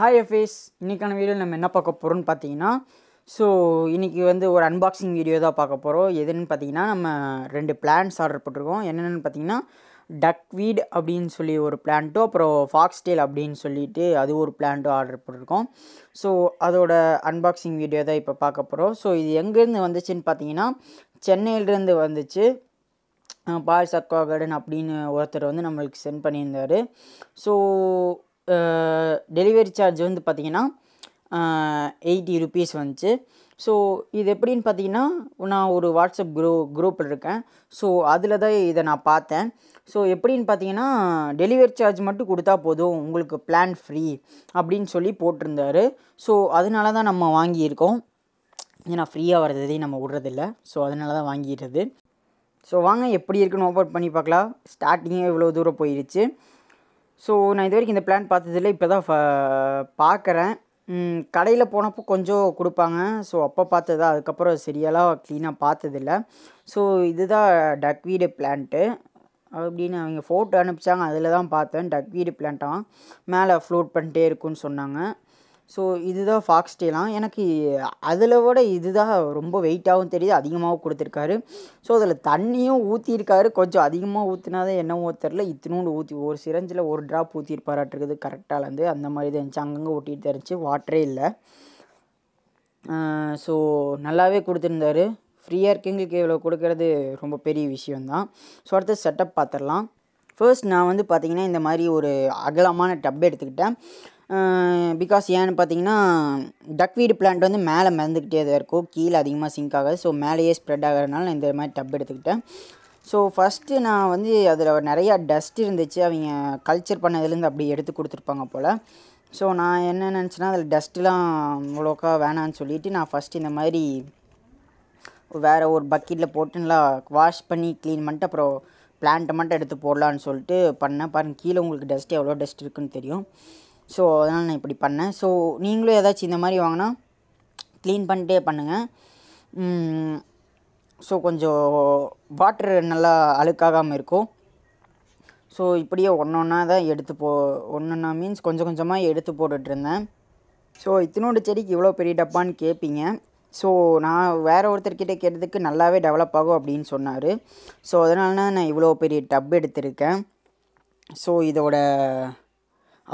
hi எஃபேஸ் இன்றைக்கான video நம்ம என்ன பார்க்க போகிறோன்னு பார்த்தீங்கன்னா ஸோ இன்றைக்கி வந்து ஒரு அன்பாக்சிங் வீடியோ தான் பார்க்க போகிறோம் எதுன்னு பார்த்தீங்கன்னா நம்ம ரெண்டு பிளான்ஸ் ஆர்டர் போட்டிருக்கோம் என்னென்னு பார்த்தீங்கன்னா டக் வீட் அப்படின்னு சொல்லி ஒரு பிளான்ட்டும் அப்புறம் ஃபாக்ஸ் டேல் அப்படின்னு சொல்லிட்டு அது ஒரு பிளான்ட்டும் ஆர்டர் போட்டிருக்கோம் ஸோ அதோட அன்பாக்சிங் வீடியோ தான் இப்போ பார்க்க போகிறோம் ஸோ இது எங்கேருந்து வந்துச்சுன்னு பார்த்தீங்கன்னா சென்னையிலேருந்து வந்துச்சு பால் சக்வா கார்டன் அப்படின்னு ஒருத்தர் வந்து நம்மளுக்கு சென்ட் பண்ணியிருந்தார் ஸோ டெலிவரி சார்ஜ் வந்து பார்த்திங்கன்னா எயிட்டி ருபீஸ் வந்துச்சு ஸோ இது எப்படின்னு பார்த்தீங்கன்னா நான் ஒரு வாட்ஸ்அப் குரூ குரூப்பில் இருக்கேன் ஸோ அதில் தான் இதை நான் பார்த்தேன் ஸோ எப்படின்னு பார்த்தீங்கன்னா டெலிவரி சார்ஜ் மட்டும் கொடுத்தா போதும் உங்களுக்கு பிளான் ஃப்ரீ அப்படின்னு சொல்லி போட்டிருந்தாரு ஸோ அதனால தான் நம்ம வாங்கியிருக்கோம் ஏன்னா ஃப்ரீயாக வர்றதையும் நம்ம விடுறதில்ல ஸோ அதனால தான் வாங்கிடுறது ஸோ வாங்க எப்படி இருக்குன்னு ஓப்பன் பண்ணி பார்க்கலாம் ஸ்டார்டிங்கே இவ்வளோ தூரம் போயிடுச்சு ஸோ நான் இது வரைக்கும் இந்த பிளான் பார்த்ததில்ல இப்போ தான் பார்க்குறேன் கடையில் போனப்போ கொஞ்சம் கொடுப்பாங்க ஸோ அப்போ பார்த்ததா அதுக்கப்புறம் சரியெல்லாம் க்ளீனாக பார்த்ததில்ல ஸோ இதுதான் டக்வீடு பிளான்ட்டு அப்படின்னு அவங்க ஃபோட்டோ அனுப்பிச்சாங்க அதில் தான் பார்த்தேன் டக்வீடு பிளான்ட்டாக மேலே ஃப்ளோட் பண்ணிட்டே இருக்குன்னு சொன்னாங்க ஸோ இதுதான் டேலாம் எனக்கு அதில் விட இதுதான் ரொம்ப வெயிட்டாகவும் தெரியுது அதிகமாகவும் கொடுத்துருக்காரு ஸோ அதில் தண்ணியும் ஊற்றியிருக்காரு கொஞ்சம் அதிகமாக ஊற்றினாதான் என்ன ஊற்றுறல இத்தினோண்டு ஊற்றி ஒரு சிரஞ்சில் ஒரு ட்ராப் ஊற்றிருப்பாராட்டிருக்குது கரெக்டாக வந்து அந்த மாதிரி தான் இருந்துச்சு அங்கங்கே ஊட்டிட்டு தெரிஞ்சு வாட்டரே இல்லை ஸோ நல்லாவே கொடுத்துருந்தாரு ஃப்ரீயாக இருக்கீங்களுக்கு இவ்வளோ கொடுக்கறது ரொம்ப பெரிய விஷயந்தான் ஸோ அடுத்த செட்டப் பார்த்துடலாம் ஃபர்ஸ்ட் நான் வந்து பார்த்திங்கன்னா இந்த மாதிரி ஒரு அகலமான டப் எடுத்துக்கிட்டேன் பிகாஸ் ஏன்னு பார்த்தீங்கன்னா டக் வீடு பிளான்ட் வந்து மேலே மறந்துக்கிட்டே தான் இருக்கும் கீழே அதிகமாக சிங்க் ஆகாது ஸோ மேலேயே ஸ்ப்ரெட் ஆகிறதுனால நான் இந்த மாதிரி டப் எடுத்துக்கிட்டேன் ஸோ ஃபஸ்ட்டு நான் வந்து அதில் நிறையா டஸ்ட் இருந்துச்சு அவங்க கல்ச்சர் பண்ணதுலேருந்து அப்படி எடுத்து கொடுத்துருப்பாங்க போல் ஸோ நான் என்ன நினச்சேன்னா அதில் டஸ்ட்டுலாம் அவ்வளோக்கா வேணான்னு சொல்லிவிட்டு நான் ஃபஸ்ட்டு இந்த மாதிரி வேறு ஒரு பக்கெட்டில் போட்டு நல்லா வாஷ் பண்ணி க்ளீன் பண்ணிட்டு அப்புறம் பிளான்ட்டை மட்டும் எடுத்து போடலான்னு சொல்லிட்டு பண்ணேன் பாருங்கள் கீழே உங்களுக்கு டஸ்ட்டு எவ்வளோ டஸ்ட் இருக்குதுன்னு தெரியும் ஸோ அதனால் நான் இப்படி பண்ணேன் ஸோ நீங்களும் ஏதாச்சும் இந்த மாதிரி வாங்கினா க்ளீன் பண்ணிட்டே பண்ணுங்கள் ஸோ கொஞ்சம் வாட்ரு நல்லா அழுக்காகாமல் இருக்கும் ஸோ இப்படியே ஒன்று ஒன்றா தான் எடுத்து போ ஒன்று ஒன்றா மீன்ஸ் கொஞ்சம் கொஞ்சமாக எடுத்து போட்டுட்ருந்தேன் ஸோ இத்தினோட செடிக்கு இவ்வளோ பெரிய டப்பான்னு கேட்பீங்க ஸோ நான் வேறு ஒருத்தர்கிட்ட கேட்டதுக்கு நல்லாவே டெவலப் ஆகும் அப்படின்னு சொன்னார் ஸோ அதனால நான் இவ்வளோ பெரிய டப் எடுத்திருக்கேன் ஸோ இதோட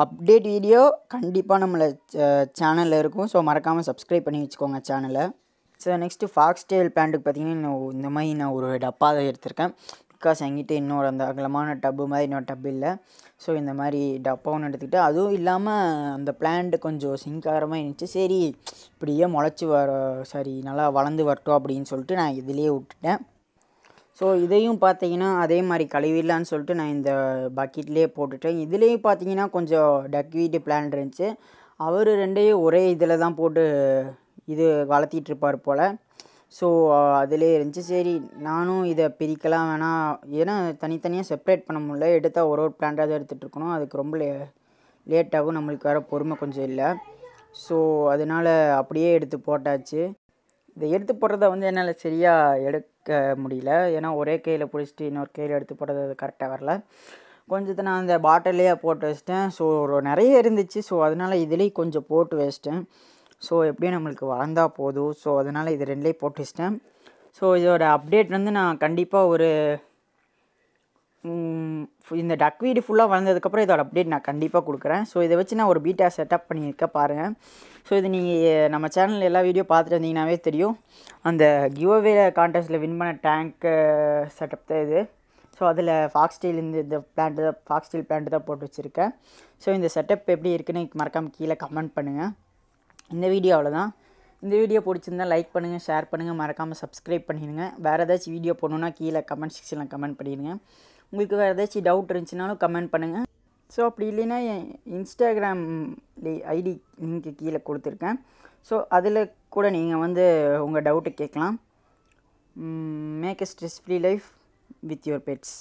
அப்டேட் வீடியோ கண்டிப்பாக நம்மளை சேனலில் இருக்கும் ஸோ மறக்காமல் சப்ஸ்கிரைப் பண்ணி வச்சுக்கோங்க சேனலை ஸோ நெக்ஸ்ட்டு ஃபாக்ஸ் டேல் பேண்ட்டுக்கு பார்த்தீங்கன்னா இந்த மாதிரி நான் ஒரு டப்பாக தான் எடுத்திருக்கேன் பிகாஸ் என்கிட்ட இன்னொரு அந்த அகலமான டப்பு மாதிரி இன்னொரு டப்பு இல்லை ஸோ இந்த மாதிரி டப்பாக ஒன்று எடுத்துக்கிட்டு அதுவும் இல்லாமல் அந்த பிளான்ட்டு கொஞ்சம் சிங்காரமாக இருந்துச்சு சரி இப்படியே முளைச்சி வர சாரி நல்லா வளர்ந்து வரட்டும் அப்படின்னு சொல்லிட்டு நான் இதிலேயே விட்டுட்டேன் ஸோ இதையும் பார்த்தீங்கன்னா அதே மாதிரி கழுவிடலான்னு சொல்லிட்டு நான் இந்த பக்கெட்லேயே போட்டுட்டேன் இதுலேயும் பார்த்தீங்கன்னா கொஞ்சம் டக்வீட்டு பிளான் இருந்துச்சு அவர் ரெண்டையும் ஒரே இதில் தான் போட்டு இது வளர்த்திட்ருப்பார் போல் ஸோ அதிலே இருந்துச்சு சரி நானும் இதை பிரிக்கலாம் வேணாம் ஏன்னா தனித்தனியாக செப்ரேட் பண்ண முடியல எடுத்தால் ஒரு ஒரு பிளான்டாக தான் எடுத்துகிட்டு அதுக்கு ரொம்ப லே லேட்டாகும் நம்மளுக்கு வேறு பொறுமை கொஞ்சம் இல்லை ஸோ அதனால் அப்படியே எடுத்து போட்டாச்சு இதை எடுத்து போடுறத வந்து என்னால் சரியாக எடுக்க முடியல ஏன்னா ஒரே கையில் பிடிச்சிட்டு இன்னொரு கையில் எடுத்து போடுறது கரெக்டாக வரல கொஞ்சத்தை நான் அந்த பாட்டிலே போட்டு வச்சிட்டேன் ஸோ நிறைய இருந்துச்சு ஸோ அதனால் இதுலேயும் கொஞ்சம் போட்டு வச்சிட்டேன் ஸோ எப்படியும் நம்மளுக்கு வளர்ந்தால் போதும் ஸோ அதனால் இது ரெண்டுலேயும் போட்டு வச்சிட்டேன் ஸோ இதோட அப்டேட் வந்து நான் கண்டிப்பாக ஒரு இந்த டக்வீடு ஃபுல்லாக வளர்ந்ததுக்கப்புறம் இதோட அப்டேட் நான் கண்டிப்பாக கொடுக்குறேன் ஸோ இதை வச்சு நான் ஒரு பீட்டா செட்டப் பண்ணியிருக்க பாருங்கள் ஸோ இது நீங்கள் நம்ம சேனலில் எல்லா வீடியோ பார்த்துட்டு வந்தீங்கன்னாவே தெரியும் அந்த கிவ் கான்டெஸ்ட்டில் வின் பண்ண டேங்க்கு செட்டப் தான் இது ஸோ அதில் ஃபாக்ஸ் இந்த இந்த பிளான்ட் தான் ஃபாக்ஸ் பிளான்ட் தான் போட்டு வச்சுருக்கேன் ஸோ இந்த செட்டப் எப்படி இருக்குன்னு மறக்காமல் கீழே கமெண்ட் பண்ணுங்கள் இந்த வீடியோ அவ்வளோதான் இந்த வீடியோ பிடிச்சிருந்தால் லைக் பண்ணுங்கள் ஷேர் பண்ணுங்கள் மறக்காமல் சப்ஸ்கிரைப் பண்ணிடுங்க வேறு ஏதாச்சும் வீடியோ போடணுன்னா கீழே கமெண்ட் செக்ஷனில் கமெண்ட் பண்ணிடுங்க உங்களுக்கு வேறு ஏதாச்சும் டவுட் இருந்துச்சுனாலும் கமெண்ட் பண்ணுங்கள் ஸோ அப்படி இல்லைன்னா என் இன்ஸ்டாகிராம் ஐடி லிங்க்கு கீழே கொடுத்துருக்கேன் ஸோ அதில் கூட நீங்கள் வந்து உங்கள் டவுட்டை கேட்கலாம் make a stress free life with your pets